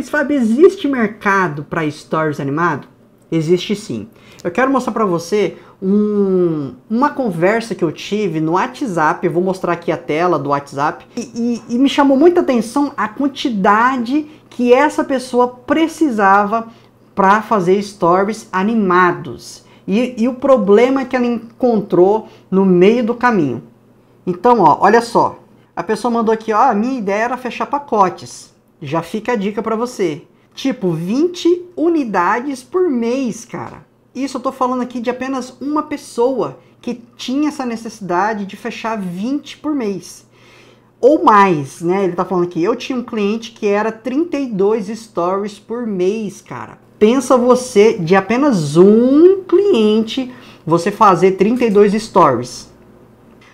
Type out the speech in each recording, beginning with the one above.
Mas Fábio, existe mercado para stories animado? Existe sim. Eu quero mostrar para você um, uma conversa que eu tive no WhatsApp. Eu vou mostrar aqui a tela do WhatsApp. E, e, e me chamou muita atenção a quantidade que essa pessoa precisava para fazer stories animados. E, e, o problema que ela encontrou no meio do caminho. Então, ó, olha só. A pessoa mandou aqui, ó, ah, a minha ideia era fechar pacotes já fica a dica para você. Tipo, 20 unidades por mês, cara. Isso eu tô falando aqui de apenas uma pessoa que tinha essa necessidade de fechar 20 por mês. Ou mais, né? Ele tá falando aqui, eu tinha um cliente que era 32 stories por mês, cara. Pensa você de apenas um cliente você fazer 32 stories.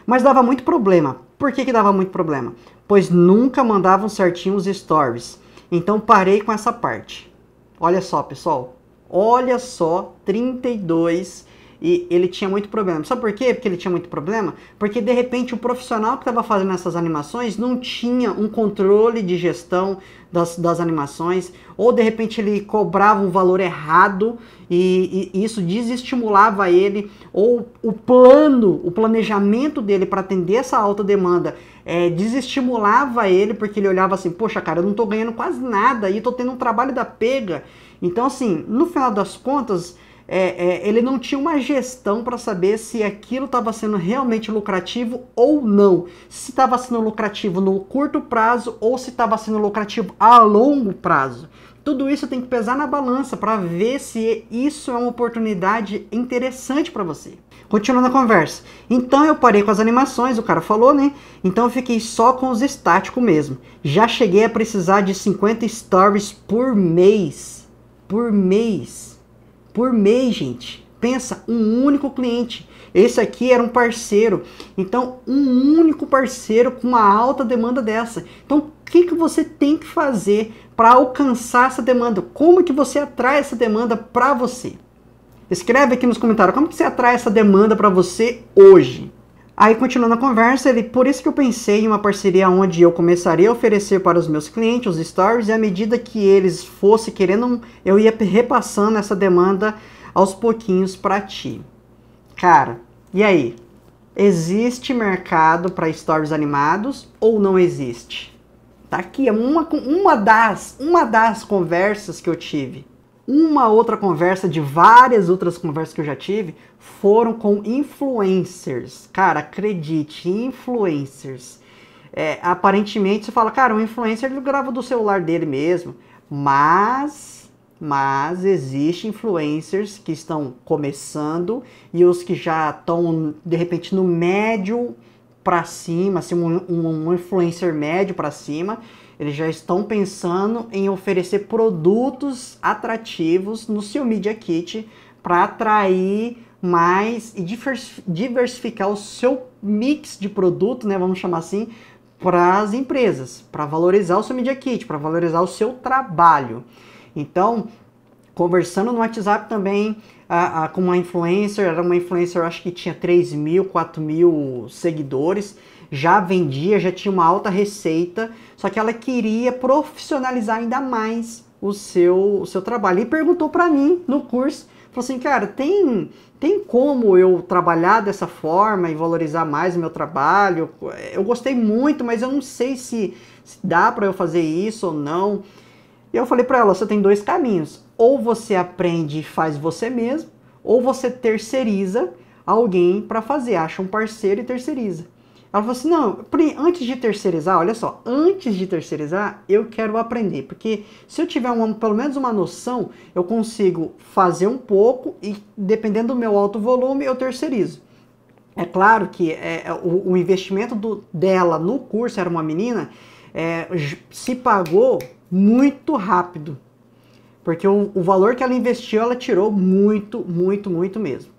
Mas dava muito problema. Por que, que dava muito problema? Pois nunca mandavam certinho os stories. Então parei com essa parte. Olha só, pessoal. Olha só, 32 e ele tinha muito problema. Sabe por quê? Porque ele tinha muito problema? Porque de repente o profissional que estava fazendo essas animações não tinha um controle de gestão das, das animações, ou de repente ele cobrava um valor errado e, e isso desestimulava ele, ou o plano, o planejamento dele para atender essa alta demanda é, desestimulava ele, porque ele olhava assim: poxa, cara, eu não estou ganhando quase nada e estou tendo um trabalho da pega. Então, assim, no final das contas é, é, ele não tinha uma gestão para saber se aquilo estava sendo realmente lucrativo ou não. Se estava sendo lucrativo no curto prazo ou se estava sendo lucrativo a longo prazo. Tudo isso tem que pesar na balança para ver se isso é uma oportunidade interessante para você. Continuando a conversa. Então eu parei com as animações, o cara falou, né? Então eu fiquei só com os estáticos mesmo. Já cheguei a precisar de 50 stories por mês. Por mês por mês, gente. Pensa, um único cliente. Esse aqui era um parceiro. Então, um único parceiro com uma alta demanda dessa. Então, o que, que você tem que fazer para alcançar essa demanda? Como que você atrai essa demanda para você? Escreve aqui nos comentários como que você atrai essa demanda para você hoje. Aí, continuando a conversa, ele, por isso que eu pensei em uma parceria onde eu começaria a oferecer para os meus clientes os stories, e à medida que eles fossem querendo, eu ia repassando essa demanda aos pouquinhos para ti. Cara, e aí? Existe mercado para stories animados ou não existe? Tá aqui, é uma, uma, das, uma das conversas que eu tive uma outra conversa de várias outras conversas que eu já tive foram com influencers. Cara, acredite, influencers. É, aparentemente você fala, cara, um influencer ele grava do celular dele mesmo, mas mas existe influencers que estão começando e os que já estão de repente no médio para cima, assim, um, um influencer médio para cima, eles já estão pensando em oferecer produtos atrativos no seu Media Kit para atrair mais e diversificar o seu mix de produto, né, vamos chamar assim, para as empresas, para valorizar o seu Media Kit, para valorizar o seu trabalho. Então, conversando no WhatsApp também a, a, com uma influencer, era uma influencer acho que tinha 3 mil, 4 mil seguidores, já vendia, já tinha uma alta receita, só que ela queria profissionalizar ainda mais o seu, o seu trabalho. E perguntou para mim no curso, falou assim, cara, tem, tem como eu trabalhar dessa forma e valorizar mais o meu trabalho? Eu gostei muito, mas eu não sei se, se dá para eu fazer isso ou não. E eu falei para ela, você tem dois caminhos. Ou você aprende e faz você mesmo, ou você terceiriza alguém para fazer, acha um parceiro e terceiriza. Ela falou assim: não, antes de terceirizar, olha só, antes de terceirizar, eu quero aprender. Porque se eu tiver uma, pelo menos uma noção, eu consigo fazer um pouco e, dependendo do meu alto volume, eu terceirizo. É claro que é, é o, o investimento do, dela no curso, era uma menina, é, se pagou muito rápido. Porque o, o valor que ela investiu, ela tirou muito, muito, muito mesmo.